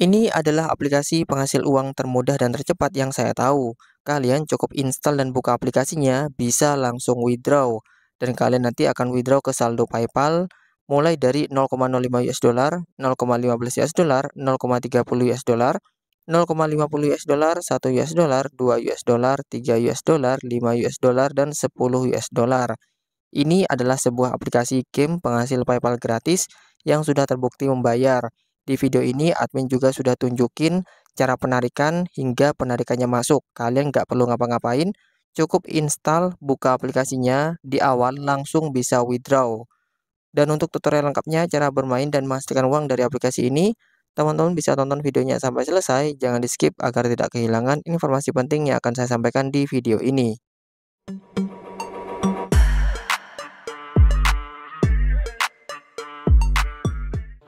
Ini adalah aplikasi penghasil uang termudah dan tercepat yang saya tahu. Kalian cukup install dan buka aplikasinya, bisa langsung withdraw. Dan kalian nanti akan withdraw ke saldo PayPal mulai dari 0,05 US dollar, 0,15 US dollar, 0,30 US dollar, 0,50 US dollar, 1 US dollar, 2 US dollar, 3 US dollar, 5 US dollar dan 10 US dollar. Ini adalah sebuah aplikasi game penghasil PayPal gratis yang sudah terbukti membayar. Di video ini admin juga sudah tunjukin cara penarikan hingga penarikannya masuk. Kalian nggak perlu ngapa-ngapain, cukup install, buka aplikasinya, di awal langsung bisa withdraw. Dan untuk tutorial lengkapnya, cara bermain dan memastikan uang dari aplikasi ini, teman-teman bisa tonton videonya sampai selesai, jangan di skip agar tidak kehilangan informasi penting yang akan saya sampaikan di video ini. Thank you.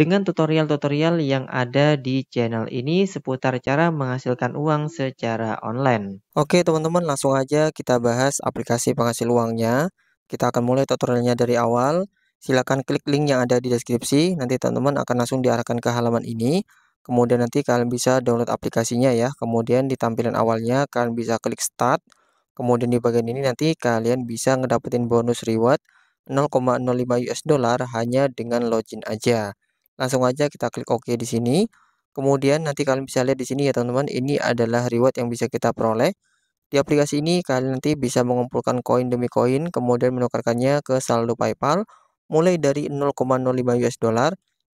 dengan tutorial-tutorial yang ada di channel ini seputar cara menghasilkan uang secara online. Oke teman-teman langsung aja kita bahas aplikasi penghasil uangnya. Kita akan mulai tutorialnya dari awal. Silahkan klik link yang ada di deskripsi, nanti teman-teman akan langsung diarahkan ke halaman ini. Kemudian nanti kalian bisa download aplikasinya ya. Kemudian di tampilan awalnya kalian bisa klik start. Kemudian di bagian ini nanti kalian bisa ngedapetin bonus reward 0,05 US dollar hanya dengan login aja. Langsung aja kita klik OK di sini. Kemudian nanti kalian bisa lihat di sini ya teman-teman, ini adalah reward yang bisa kita peroleh. Di aplikasi ini kalian nanti bisa mengumpulkan koin demi koin kemudian menukarkannya ke saldo PayPal mulai dari 0,05 US dollar,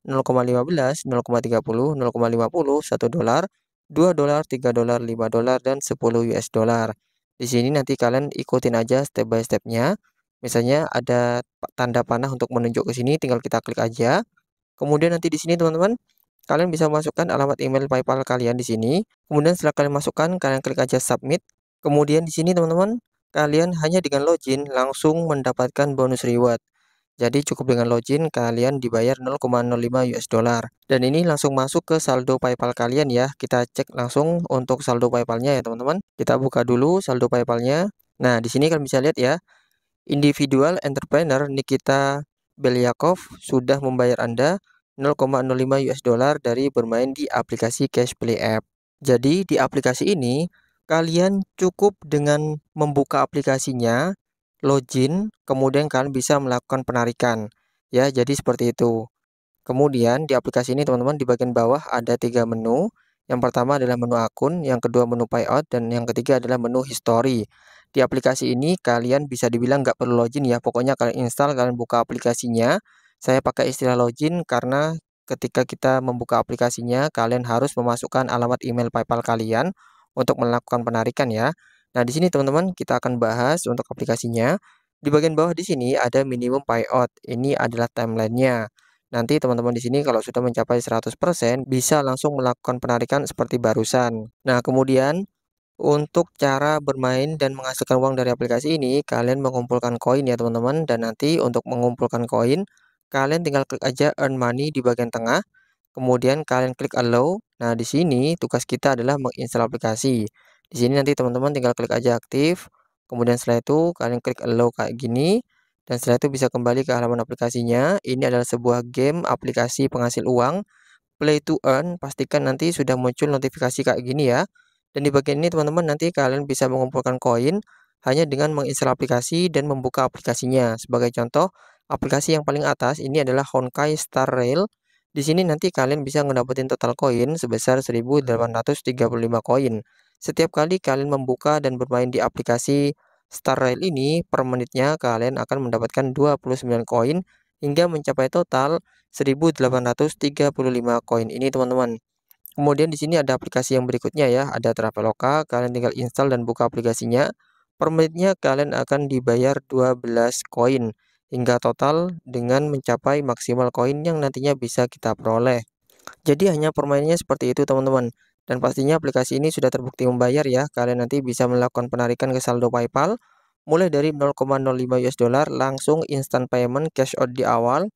0,15, 0,30, 0,50, 1 dolar, 2 dolar, 3 dolar, 5 dolar dan 10 US dollar. Di sini nanti kalian ikutin aja step by stepnya. Misalnya ada tanda panah untuk menunjuk ke sini, tinggal kita klik aja. Kemudian nanti di sini teman-teman, kalian bisa masukkan alamat email PayPal kalian di sini. Kemudian setelah kalian masukkan, kalian klik aja submit. Kemudian di sini teman-teman, kalian hanya dengan login langsung mendapatkan bonus reward. Jadi cukup dengan login kalian dibayar 0,05 US dollar. Dan ini langsung masuk ke saldo PayPal kalian ya. Kita cek langsung untuk saldo PayPalnya ya teman-teman. Kita buka dulu saldo PayPalnya. Nah, di sini kalian bisa lihat ya. Individual entrepreneur Nikita Belyakov sudah membayar Anda 0,05 US dollar dari bermain di aplikasi Cash Play App. Jadi di aplikasi ini kalian cukup dengan membuka aplikasinya, login, kemudian kalian bisa melakukan penarikan. Ya, jadi seperti itu. Kemudian di aplikasi ini teman-teman di bagian bawah ada tiga menu. Yang pertama adalah menu akun, yang kedua menu payout, dan yang ketiga adalah menu history. Di aplikasi ini kalian bisa dibilang nggak perlu login ya, pokoknya kalian install, kalian buka aplikasinya. Saya pakai istilah login karena ketika kita membuka aplikasinya, kalian harus memasukkan alamat email PayPal kalian untuk melakukan penarikan ya. Nah, di sini teman-teman kita akan bahas untuk aplikasinya. Di bagian bawah di sini ada minimum payout. Ini adalah timelinenya. Nanti teman-teman di sini kalau sudah mencapai 100% bisa langsung melakukan penarikan seperti barusan. Nah, kemudian untuk cara bermain dan menghasilkan uang dari aplikasi ini, kalian mengumpulkan koin ya teman-teman. Dan nanti untuk mengumpulkan koin, kalian tinggal klik aja earn money di bagian tengah. Kemudian kalian klik allow. Nah, di sini tugas kita adalah menginstal aplikasi. Di sini nanti teman-teman tinggal klik aja aktif. Kemudian setelah itu kalian klik allow kayak gini. Dan setelah itu bisa kembali ke halaman aplikasinya. Ini adalah sebuah game aplikasi penghasil uang. Play to earn, pastikan nanti sudah muncul notifikasi kayak gini ya. Dan di bagian ini teman-teman nanti kalian bisa mengumpulkan koin hanya dengan menginstal aplikasi dan membuka aplikasinya. Sebagai contoh, aplikasi yang paling atas ini adalah Honkai Star Rail. Di sini nanti kalian bisa mendapatkan total koin sebesar 1835 koin. Setiap kali kalian membuka dan bermain di aplikasi Star Rail ini, per menitnya kalian akan mendapatkan 29 koin hingga mencapai total 1835 koin ini teman-teman. Kemudian di sini ada aplikasi yang berikutnya ya, ada Traveloka, kalian tinggal install dan buka aplikasinya. Per menitnya kalian akan dibayar 12 koin hingga total dengan mencapai maksimal koin yang nantinya bisa kita peroleh. Jadi hanya permainannya seperti itu teman-teman. Dan pastinya aplikasi ini sudah terbukti membayar ya. Kalian nanti bisa melakukan penarikan ke saldo PayPal mulai dari 0,05 US dollar langsung instant payment cash out di awal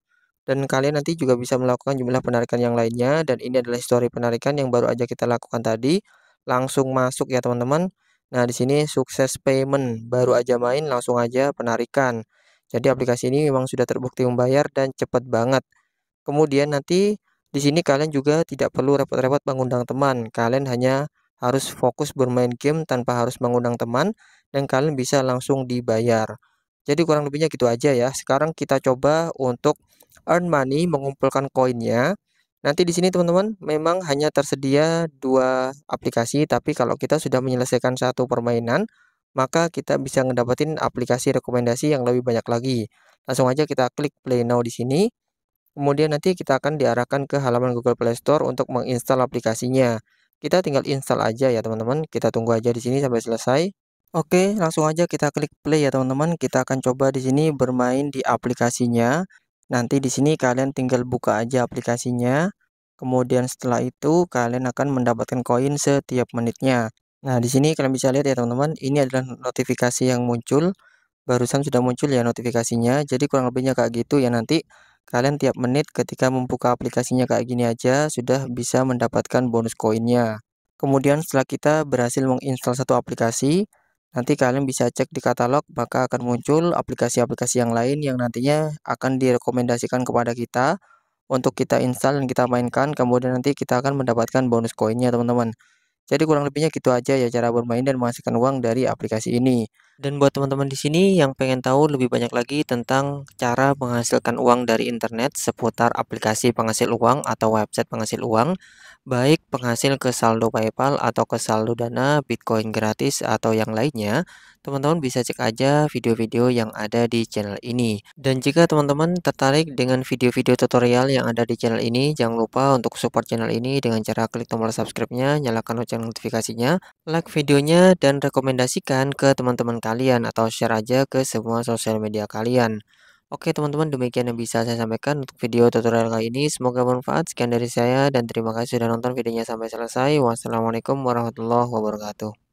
dan kalian nanti juga bisa melakukan jumlah penarikan yang lainnya dan ini adalah histori penarikan yang baru aja kita lakukan tadi langsung masuk ya teman-teman nah di sini sukses payment baru aja main langsung aja penarikan jadi aplikasi ini memang sudah terbukti membayar dan cepat banget kemudian nanti di sini kalian juga tidak perlu repot-repot mengundang teman kalian hanya harus fokus bermain game tanpa harus mengundang teman dan kalian bisa langsung dibayar jadi kurang lebihnya gitu aja ya sekarang kita coba untuk earn money mengumpulkan koinnya. Nanti di sini teman-teman memang hanya tersedia dua aplikasi, tapi kalau kita sudah menyelesaikan satu permainan, maka kita bisa mendapatkan aplikasi rekomendasi yang lebih banyak lagi. Langsung aja kita klik play now di sini. Kemudian nanti kita akan diarahkan ke halaman Google Play Store untuk menginstal aplikasinya. Kita tinggal install aja ya teman-teman. Kita tunggu aja di sini sampai selesai. Oke, langsung aja kita klik play ya teman-teman. Kita akan coba di sini bermain di aplikasinya. Nanti di sini kalian tinggal buka aja aplikasinya. Kemudian setelah itu kalian akan mendapatkan koin setiap menitnya. Nah, di sini kalian bisa lihat ya teman-teman, ini adalah notifikasi yang muncul. Barusan sudah muncul ya notifikasinya. Jadi kurang lebihnya kayak gitu ya nanti kalian tiap menit ketika membuka aplikasinya kayak gini aja sudah bisa mendapatkan bonus koinnya. Kemudian setelah kita berhasil menginstal satu aplikasi, Nanti kalian bisa cek di katalog, maka akan muncul aplikasi-aplikasi yang lain yang nantinya akan direkomendasikan kepada kita untuk kita install dan kita mainkan, kemudian nanti kita akan mendapatkan bonus koinnya teman-teman. Jadi kurang lebihnya gitu aja ya cara bermain dan menghasilkan uang dari aplikasi ini. Dan buat teman-teman di sini yang pengen tahu lebih banyak lagi tentang cara menghasilkan uang dari internet seputar aplikasi penghasil uang atau website penghasil uang, baik penghasil ke saldo PayPal atau ke saldo Dana, Bitcoin gratis atau yang lainnya, teman-teman bisa cek aja video-video yang ada di channel ini. Dan jika teman-teman tertarik dengan video-video tutorial yang ada di channel ini, jangan lupa untuk support channel ini dengan cara klik tombol subscribe-nya, nyalakan lonceng notifikasinya, like videonya, dan rekomendasikan ke teman-teman kalian atau share aja ke semua sosial media kalian. Oke teman-teman demikian yang bisa saya sampaikan untuk video tutorial kali ini. Semoga bermanfaat. Sekian dari saya dan terima kasih sudah nonton videonya sampai selesai. Wassalamualaikum warahmatullahi wabarakatuh.